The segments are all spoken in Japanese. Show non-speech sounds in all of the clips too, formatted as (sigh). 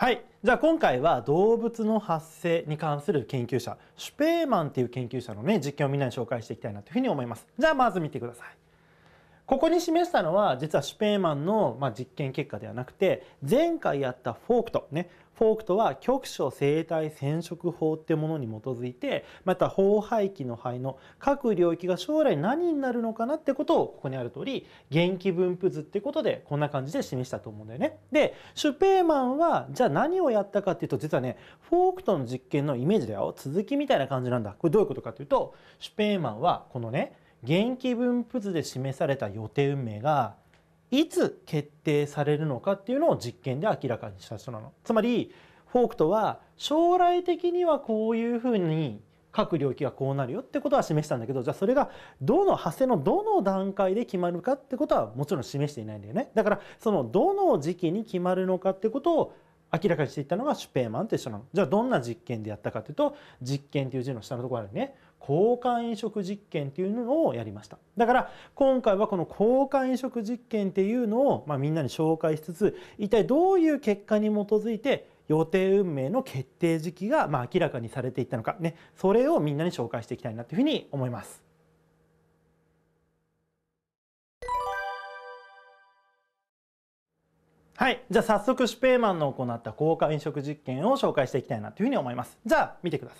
はい。じゃあ今回は動物の発生に関する研究者、シュペーマンっていう研究者のね、実験をみんなに紹介していきたいなというふうに思います。じゃあまず見てください。ここに示したのは実はシュペーマンの、ま実験結果ではなくて前回やったフォークトねフォークトは局所生態染色法ってものに基づいてまた法廃棄の肺の各領域が将来何になるのかなってことをここにある通り元気分布図ってことでこんな感じで示したと思うんだよね。でシュペーマンはじゃあ何をやったかっていうと実はねフォークトの実験のイメージだよ続きみたいな感じなんだ。これどういうことかというとシュペーマンはこのね元気分布図で示された予定運命がいつ決定されるのかっていうのを実験で明らかにした人なの。つまりフォークトは将来的にはこういうふうに各領域がこうなるよってことは示したんだけどじゃあそれがどの派生のどの段階で決まるかってことはもちろん示していないんだよね。だからそのどの時期に決まるのかってことを明らかにしていったのがシュペーマンと一緒なの。じゃあどんな実験でやったかというと実験っていう字の下のところあるね。交換飲食実験っていうのをやりましただから今回はこの交換飲食実験っていうのを、まあ、みんなに紹介しつつ一体どういう結果に基づいて予定運命の決定時期がまあ明らかにされていったのかねそれをみんなに紹介していきたいなというふうに思います。はい。じゃあ早速シュペーマンの行った交換飲食実験を紹介していきたいなというふうに思います。じゃあ見てくださ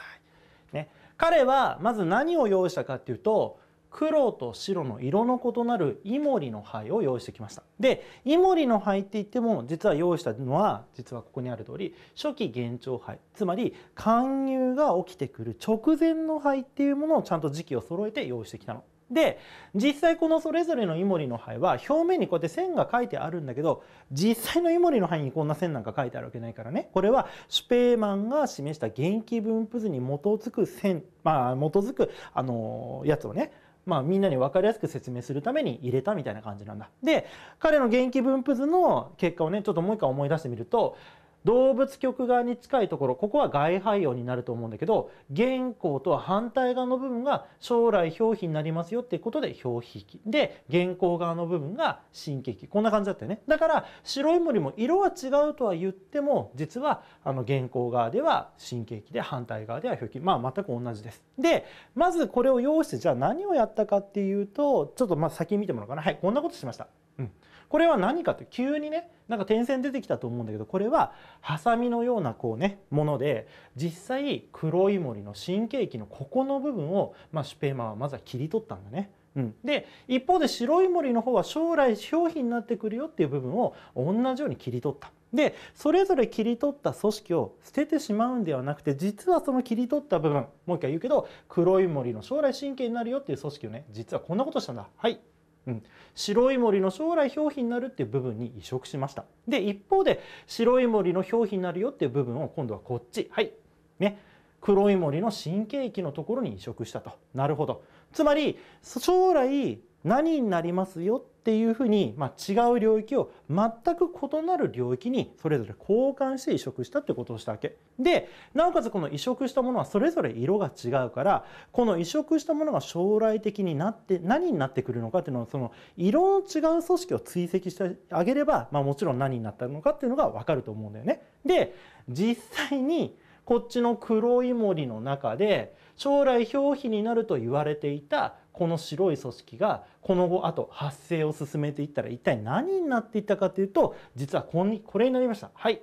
い。ね。彼はまず何を用意したかっていうと黒と白の色の異なるイモリの灰を用意してきました。でイモリの灰って言っても実は用意したのは実はここにある通り初期幻聴灰つまり勧入が起きてくる直前の灰っていうものをちゃんと時期を揃えて用意してきたの。で実際このそれぞれのイモリの肺は表面にこうやって線が書いてあるんだけど実際のイモリの肺にこんな線なんか書いてあるわけないからねこれはシュペーマンが示した元気分布図に基づく線まあ基づくあのやつをねまあ、みんなに分かりやすく説明するために入れたみたいな感じなんだ。で彼の元気分布図の結果をねちょっともう一回思い出してみると動物局側に近いところここは外肺葉になると思うんだけど原稿とは反対側の部分が将来表皮になりますよっていうことで表皮器で原稿側の部分が神経器こんな感じだったよねだから白い森も色は違うとは言っても実はあの原稿側では神経器で反対側では表皮まあ全く同じです。でまずこれを用意してじゃあ何をやったかっていうとちょっとまあ先見てもらおうかなはいこんなことしました。うんこれは何かって急にねなんか点線出てきたと思うんだけどこれはハサミのようなこうねもので実際黒い森の神経液のここの部分を、まあ、シュペーマーはまずは切り取ったんだね。うん、で一方で白い森の方は将来表皮になってくるよっていう部分を同じように切り取った。でそれぞれ切り取った組織を捨ててしまうんではなくて実はその切り取った部分もう一回言うけど黒い森の将来神経になるよっていう組織をね実はこんなことしたんだ。はいうん、白い森の将来表皮になるっていう部分に移植しましたで一方で白い森の表皮になるよっていう部分を今度はこっちはいね黒い森の神経域のところに移植したとなるほどつまり将来何になりますよっっていうふうに、まあ、違う領域を全く異なる領域にそれぞれ交換して移植したってことをしたわけ。でなおかつこの移植したものはそれぞれ色が違うからこの移植したものが将来的になって何になってくるのかっていうのはその色の違う組織を追跡してあげれば、まあ、もちろん何になったのかっていうのが分かると思うんだよね。で実際にこっちの黒い森の中で将来表皮になると言われていたこの白い組織がこの後あと発生を進めていったら一体何になっていったかというと実はここれになりましたはい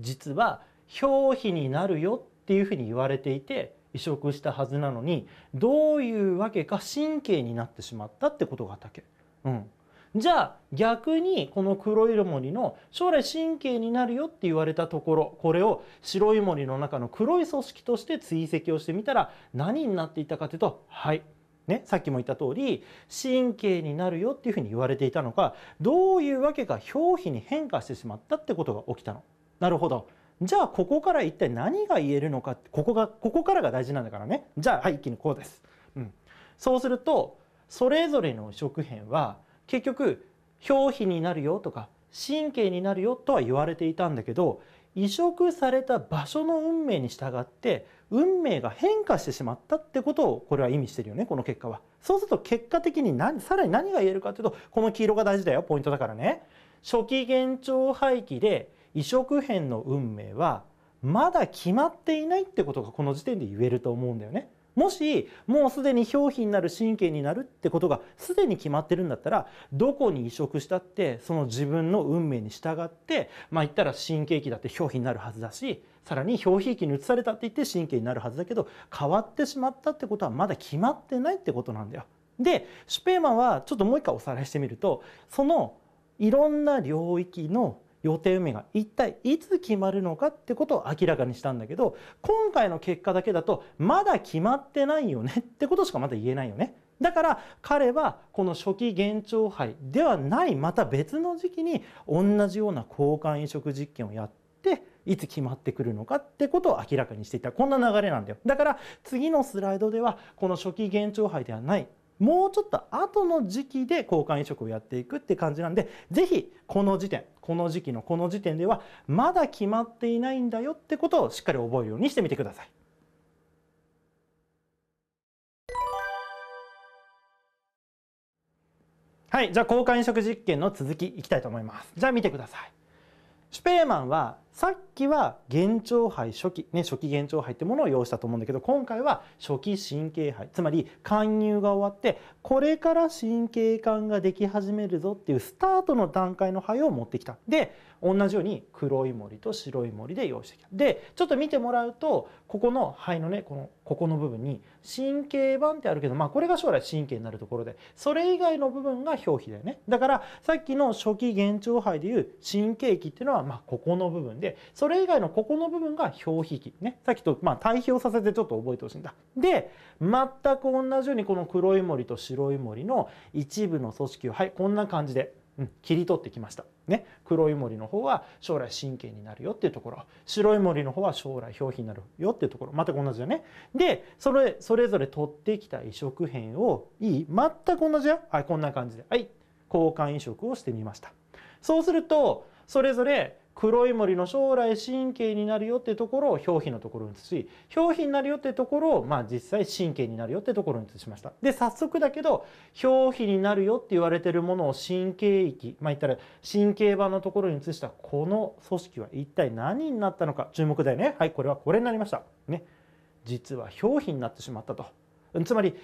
実は表皮になるよっていうふうに言われていて移植したはずなのにどういうわけか神経になってしまったってことがあったっけ、うん、じゃあ逆にこの黒い森の将来神経になるよって言われたところこれを白い森の中の黒い組織として追跡をしてみたら何になっていたかというとはいね、さっきも言った通り神経になるよっていうふうに言われていたのかどういうわけか表皮に変化してしまったってことが起きたの。なるほどじゃあここから一体何が言えるのかここがここからが大事なんだからねじゃあ、はい、一気にこうです、うん、そうするとそれぞれの食片は結局表皮になるよとか神経になるよとは言われていたんだけど移植された場所の運命に従って運命が変化してしまったってことをこれは意味してるよねこの結果は。そうすると結果的に何さらに何が言えるかっていうとこの黄色が大事だよポイントだからね。初期幻聴廃棄で移植編の運命はまだ決まっていないってことがこの時点で言えると思うんだよね。もしもうすでに表皮になる神経になるってことがすでに決まってるんだったらどこに移植したってその自分の運命に従ってまあ言ったら神経期だって表皮になるはずだしさらに表皮域に移されたって言って神経になるはずだけど変わってしまったってことはまだ決まってないってことなんだよ。でシュペーマンはちょっともう一回おさらいしてみるとそのいろんな領域の予定運命が一体いつ決まるのかってことを明らかにしたんだけど今回の結果だけだとまだ決まってないよね (laughs) ってことしかまだ言えないよね。だから彼はこの初期幻聴杯ではないまた別の時期に同じような交換移植実験をやっていつ決まってくるのかってことを明らかにしていたこんな流れなんだよだから次のスライドではこの初期幻聴杯ではないもうちょっと後の時期で交換移植をやっていくって感じなんで是非この時点この時期のこの時点ではまだ決まっていないんだよってことをしっかり覚えるようにしてみてください。はいじゃあ交換移植実験の続きいきたいと思います。じゃあ見てください。シュペーマンはさっきは幻聴杯初期、ね、初期幻聴杯ってものを用意したと思うんだけど今回は初期神経杯つまり勧誘が終わってこれから神経管ができ始めるぞっていうスタートの段階の肺を持ってきた。で同じように黒い森と白い森で用意してきた。でちょっと見てもらうとここの肺のねこのここの部分に神経板ってあるけど、まあ、これが将来神経になるところでそれ以外の部分が表皮だよねだからさっきの初期幻聴肺でいう神経器っていうのは、まあここの部分でそれ以外のここの部分が表皮器ねさっきとまあ対比をさせてちょっと覚えてほしいんだ。で全く同じようにこの黒い森と白い森の一部の組織をはいこんな感じで、うん、切り取ってきました。ね、黒い森の方は将来神経になるよっていうところ白い森の方は将来表皮になるよっていうところ全く同じだねでそれそれぞれ取ってきた移植片をいい全く同じよはいこんな感じではい交換移植をしてみましたそうするとそれぞれ黒い森の将来神経になるよってところを表皮のところに移し表皮になるよってところをまあ実際神経になるよってところに移しましたで早速だけど表皮になるよって言われてるものを神経域まあ言ったら神経板のところに移したこの組織は一体何になったのか注目だよねはいこれはこれになりましたね実は表皮になってしまったとつまり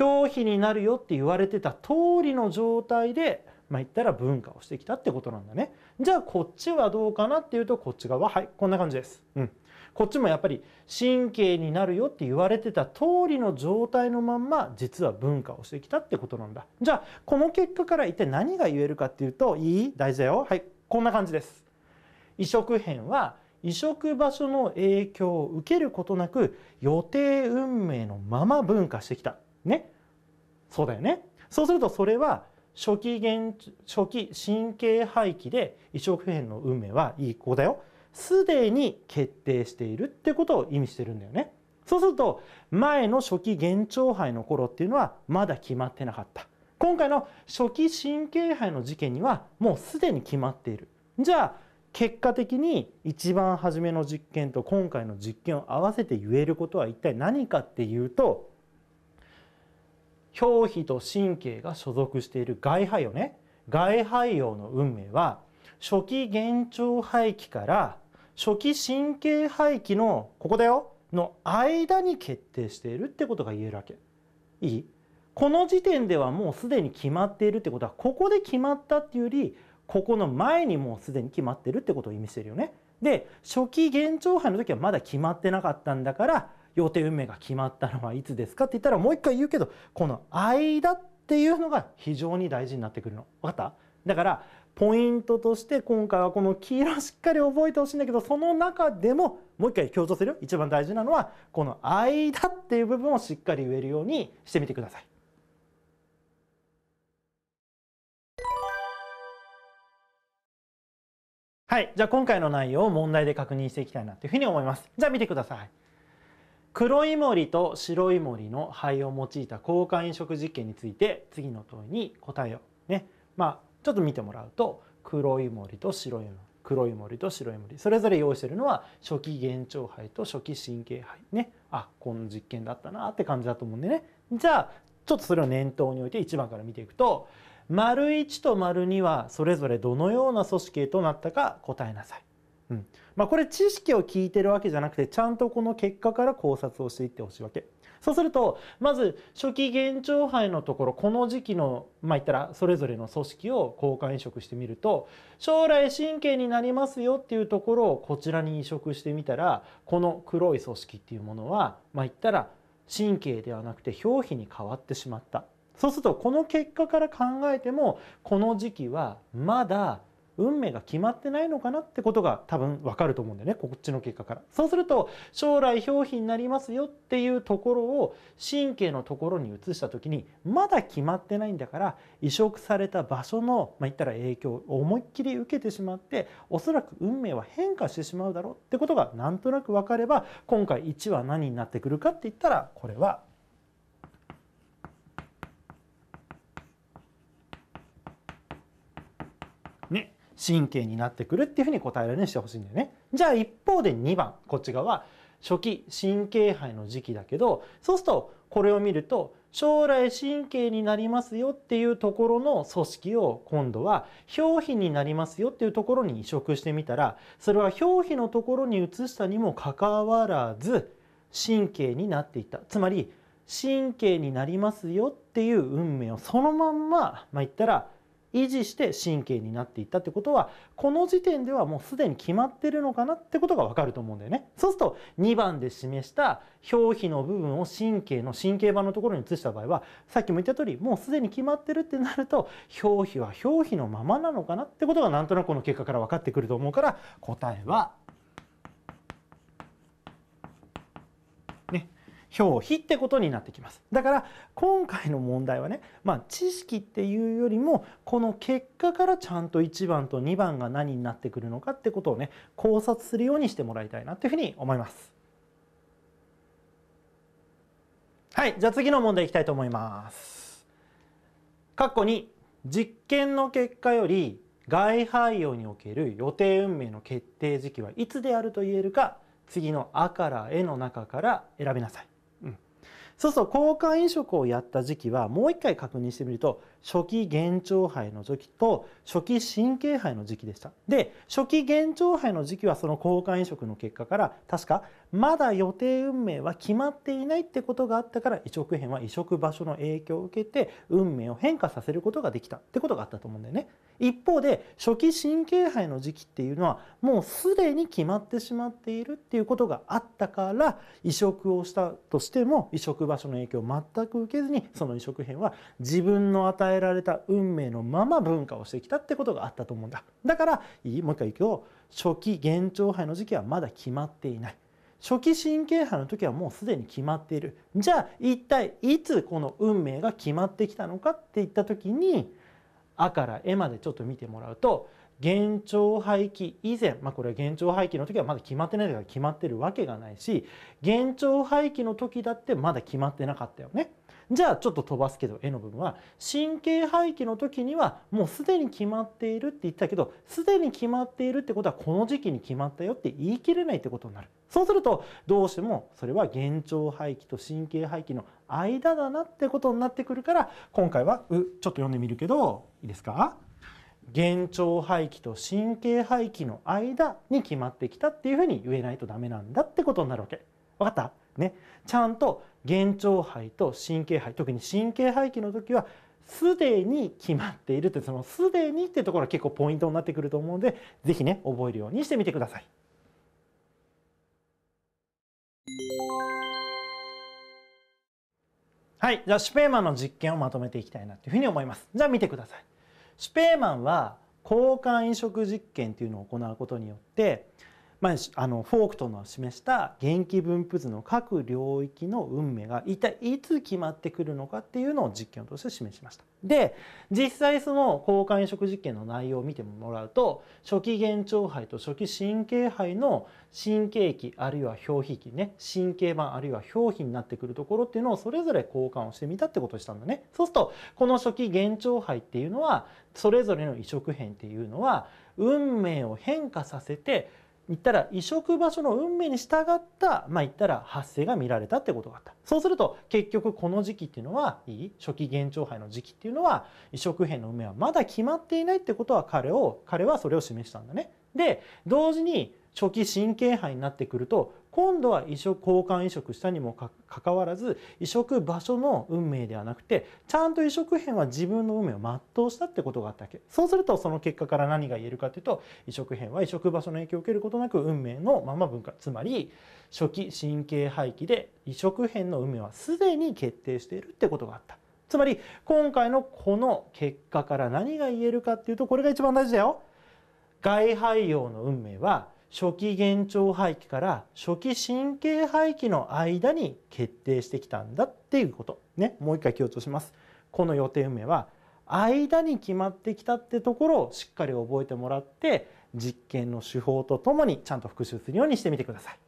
表皮になるよって言われてた通りの状態でまあ、言ったら文化をしてきたってことなんだね。じゃあこっちはどうかなっていうとこっち側ははいこんな感じです。うん、こっちもやっぱり神経になるよって言われてた通りの状態のまんま実は文化をしてきたってことなんだ。じゃあこの結果から一体何が言えるかっていうといい大事だよ。はいこんな感じです。移植編は移植場所の影響を受けることなく予定運命のまま文化してきた。ね。そうだよね。そうするとそれは初期現初期神経廃棄で移植変の運命はいい子だよすでに決定しているってことを意味してるんだよねそうすると前の初期幻聴杯の頃っていうのはまだ決まってなかった今回の初期神経肺の事件にはもうすでに決まっているじゃあ結果的に一番初めの実験と今回の実験を合わせて言えることは一体何かっていうと表皮と神経が所属している外肺葉ね外肺葉の運命は初期幻聴肺気から初期神経肺気のここだよの間に決定しているってことが言えるわけいいこの時点ではもうすでに決まっているってことはここで決まったっていうよりここの前にもうすでに決まってるってことを意味してるよね。で初期幻聴肺の時はまだ決まってなかったんだから予定運命が決まったのはいつですかって言ったらもう一回言うけどこの間っていうのが非常に大事になってくるの分かっただからポイントとして今回はこの黄色しっかり覚えてほしいんだけどその中でももう一回強調するよ一番大事なのはこの間っていう部分をしっかり言えるようにしてみてください。はい、じゃあ今回の内容を問題で確認していきたいなというふうに思います。じゃあ見てください。黒い森と白い森の灰を用いた交換飲食実験について次の問いに答えをねまあちょっと見てもらうと黒い森と白い森黒い森と白い森それぞれ用意してるのは初期幻聴肺と初期神経肺ねあこの実験だったなって感じだと思うんでねじゃあちょっとそれを念頭に置いて1番から見ていくと丸1と丸2はそれぞれどのような組織となったか答えなさい。うん、まあ、これ知識を聞いてるわけじゃなくてちゃんとこの結果から考察をしていってほしいわけ。そうするとまず初期幻聴杯のところこの時期のまあ言ったらそれぞれの組織を交換移植してみると将来神経になりますよっていうところをこちらに移植してみたらこの黒い組織っていうものはまあ言ったら神経ではなくて表皮に変わってしまった。そうするとこの結果から考えてもこの時期はまだ運命が決まってないのかなってことが多分わかると思うんだよねこっちの結果からそうすると将来表皮になりますよっていうところを神経のところに移した時にまだ決まってないんだから移植された場所のまあ言ったら影響を思いっきり受けてしまっておそらく運命は変化してしまうだろうってことがなんとなく分かれば今回1は何になってくるかって言ったらこれはね神経になってくるっていうふうに答えられるようにしてほしいんだよね。じゃあ一方で2番こっち側初期神経肺の時期だけどそうするとこれを見ると将来神経になりますよっていうところの組織を今度は表皮になりますよっていうところに移植してみたらそれは表皮のところに移したにもかかわらず神経になっていったつまり神経になりますよっていう運命をそのまんままあ言ったら維持して神経になっていったってことはこの時点ではもうすでに決まってるのかなってことがわかると思うんだよね。そうすると2番で示した表皮の部分を神経の神経板のところに移した場合はさっきも言った通りもうすでに決まってるってなると表皮は表皮のままなのかなってことがなんとなくこの結果から分かってくると思うから答えは表皮ってことになってきますだから今回の問題はね、まあ、知識っていうよりもこの結果からちゃんと1番と2番が何になってくるのかってことをね考察するようにしてもらいたいなっていうふうに思います。はいじゃあ次の問題いきたいと思います。括弧2実験の結果より外廃用における予定運命の決定時期はいつであると言えるか次の「あ」から「え」の中から選びなさい。そうそう、交換移植をやった時期はもう一回確認してみると初期幻聴肺の時期と初期神経肺の時期でした。で初期幻聴肺の時期はその交換移植の結果から確かまだ予定運命は決まっていないってことがあったから移植編は移植場所の影響を受けて運命を変化させることができたってことがあったと思うんだよね。一方で初期神経杯の時期っていうのはもうすでに決まってしまっているっていうことがあったから移植をしたとしても移植場所の影響を全く受けずにその移植編は自分の与えられた運命のまま文化をしてきたってことがあったと思うんだ。だからいいもう一回行くよ初期幻聴杯の時期はまだ決まっていない。初期神経波の時はもうすでに決まっているじゃあ一体いつこの運命が決まってきたのかっていった時に「あ」から「え」までちょっと見てもらうと幻聴廃棄以前、まあ、これは幻聴廃棄の時はまだ決まってないから決まってるわけがないし幻聴廃棄の時だってまだ決まってなかったよね。じゃあちょっと飛ばすけど絵の部分は神経廃棄の時にはもうすでに決まっているって言ったけどすでに決まっているってことはこの時期に決まったよって言い切れないってことになるそうするとどうしてもそれは幻聴廃棄と神経廃棄の間だなってことになってくるから今回はうちょっと読んでみるけどいいですか幻聴廃棄と神経廃棄の間に決まってきたっていうふうに言えないとダメなんだってことになるわけ。分かったね、ちゃんと幻聴肺と神経肺特に神経肺気の時はすでに決まっているってそのすでにってところが結構ポイントになってくると思うのでぜひね覚えるようにしてみてください。はい、じゃあシュペーマンの実験をまとめていきたいなというふうに思います。じゃあ見てください。シュペーマンは交換移植実験というのを行うことによってまあ、あのフォークトンの示した元気分布図の各領域の運命が一体いつ決まってくるのかっていうのを実験を通して示しました。で実際その交換移植実験の内容を見てもらうと初期幻聴肺と初期神経肺の神経期あるいは表皮期ね神経板あるいは表皮になってくるところっていうのをそれぞれ交換をしてみたってことをしたんだね。そうするとこの初期幻聴肺っていうのはそれぞれの移植片っていうのは運命を変化させて言ったら移植場所の運命に従ったまあ言ったら発生が見られたってことがあったそうすると結局この時期っていうのはいい初期幻聴肺の時期っていうのは移植片の運命はまだ決まっていないってことは彼を彼はそれを示したんだねで同時に初期神経杯になってくると今度は移植交換移植したにもかかわらず移植場所の運命ではなくてちゃんと移植編は自分の運命を全うしたってことがあったわけそうするとその結果から何が言えるかというと移植編は移植場所の影響を受けることなく運命のまま分割つまり初期神経廃棄で移植編の運命はすでに決定しているってことがあった。つまり今回のこの結果から何が言えるかっていうとこれが一番大事だよ。外廃用の運命は初期幻聴廃棄から初期神経廃棄の間に決定してきたんだっていうこと。ね、もう一回強調します。この予定運命は間に決まってきたってところをしっかり覚えてもらって実験の手法とともにちゃんと復習するようにしてみてください。